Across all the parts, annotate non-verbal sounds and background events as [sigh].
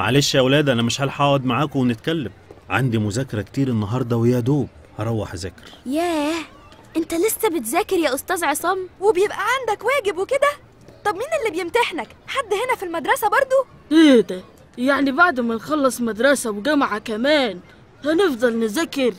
معلش يا ولاد انا مش هلحق اقعد معاكم ونتكلم عندي مذاكره كتير النهارده ويا دوب هروح اذاكر ياه انت لسه بتذاكر يا استاذ عصام وبيبقى عندك واجب وكده طب مين اللي بيمتحنك حد هنا في المدرسه برضو ايه ده يعني بعد ما نخلص مدرسه وجامعه كمان هنفضل نذاكر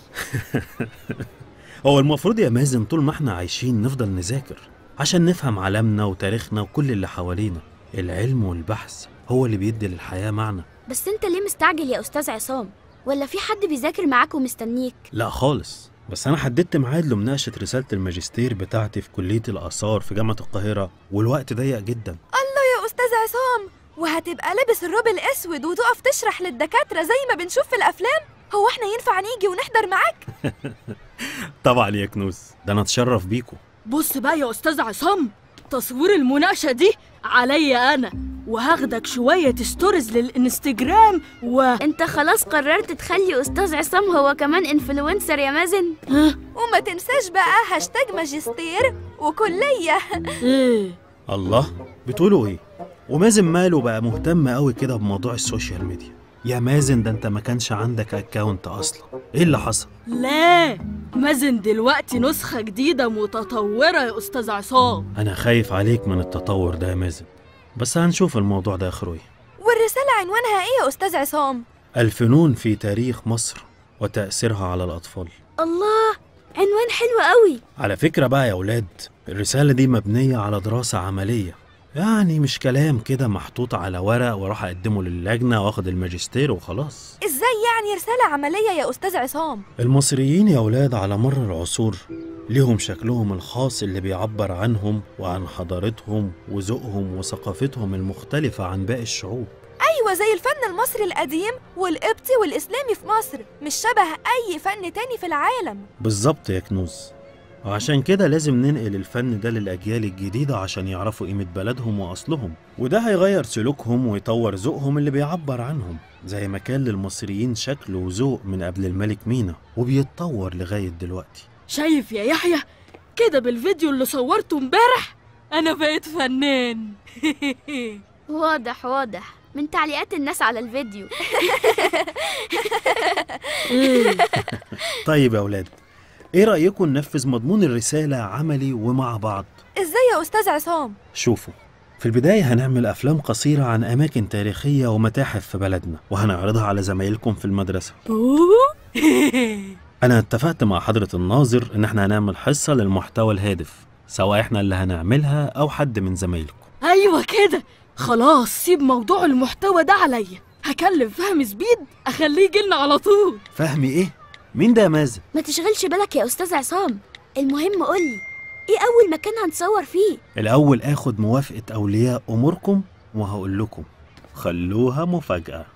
[laughs] هو المفروض يا مازن طول ما احنا عايشين نفضل نذاكر عشان نفهم عالمنا وتاريخنا وكل اللي حوالينا العلم والبحث هو اللي بيدي للحياة معنى بس انت ليه مستعجل يا استاذ عصام ولا في حد بيذاكر معاك ومستنيك لا خالص بس انا حددت ميعاد لمناقشه رساله الماجستير بتاعتي في كليه الاثار في جامعه القاهره والوقت ضيق جدا الله يا استاذ عصام وهتبقى لابس الروب الاسود وتقف تشرح للدكاتره زي ما بنشوف في الافلام هو احنا ينفع نيجي ونحضر معاك [laughs] طبعا يا كنوز ده انا اتشرف بيكو بص بقى يا استاذ عصام تصوير المناقشة دي عليا أنا وهاخدك شوية ستوريز للإنستجرام و أنت خلاص قررت تخلي أستاذ عصام هو كمان إنفلونسر يا مازن؟ ها؟ وما تنساش بقى هاشتاج ماجستير وكلية إيه؟ الله بتقولوا إيه؟ ومازن ماله بقى مهتم قوي كده بموضوع السوشيال ميديا يا مازن ده انت ما كانش عندك اكاونت اصلا ايه اللي حصل لا مازن دلوقتي نسخة جديدة متطورة يا أستاذ عصام أنا خايف عليك من التطور ده يا مازن بس هنشوف الموضوع ده أخروي إيه. والرسالة عنوانها إيه يا أستاذ عصام؟ الفنون في تاريخ مصر وتأثيرها على الأطفال الله عنوان حلو قوي على فكرة بقى يا أولاد الرسالة دي مبنية على دراسة عملية يعني مش كلام كده محطوط على ورق واروح اقدمه للجنه واخد الماجستير وخلاص ازاي يعني رساله عمليه يا استاذ عصام المصريين يا اولاد على مر العصور ليهم شكلهم الخاص اللي بيعبر عنهم وعن حضارتهم وذوقهم وثقافتهم المختلفه عن باقي الشعوب ايوه زي الفن المصري القديم والقبطي والاسلامي في مصر مش شبه اي فن تاني في العالم بالظبط يا كنوز وعشان كده لازم ننقل الفن ده للأجيال الجديدة عشان يعرفوا قيمة بلدهم وأصلهم وده هيغير سلوكهم ويطور ذوقهم اللي بيعبر عنهم زي ما كان للمصريين شكل وذوق من قبل الملك مينا وبيتطور لغاية دلوقتي شايف يا يحيى كده بالفيديو اللي صورته امبارح أنا بقيت فنان [laughs] واضح واضح من تعليقات الناس على الفيديو [laughs] إيه؟ طيب يا أولاد ايه رأيكم ننفذ مضمون الرسالة عملي ومع بعض؟ ازاي يا أستاذ عصام؟ شوفوا في البداية هنعمل أفلام قصيرة عن أماكن تاريخية ومتاحف في بلدنا وهنعرضها على زمايلكم في المدرسة [laughs] أنا اتفقت مع حضرة الناظر إن احنا هنعمل حصة للمحتوى الهادف سواء احنا اللي هنعملها أو حد من زمايلكم أيوة كده خلاص سيب موضوع المحتوى ده عليا هكلم فهمي سبيد أخليه يجي على طول فهمي إيه؟ مين ده يا مازن؟ ما تشغلش بالك يا أستاذ عصام المهم قولي إيه أول مكان هنصور فيه؟ الأول آخد موافقة أولياء أموركم وهقول لكم خلوها مفاجأة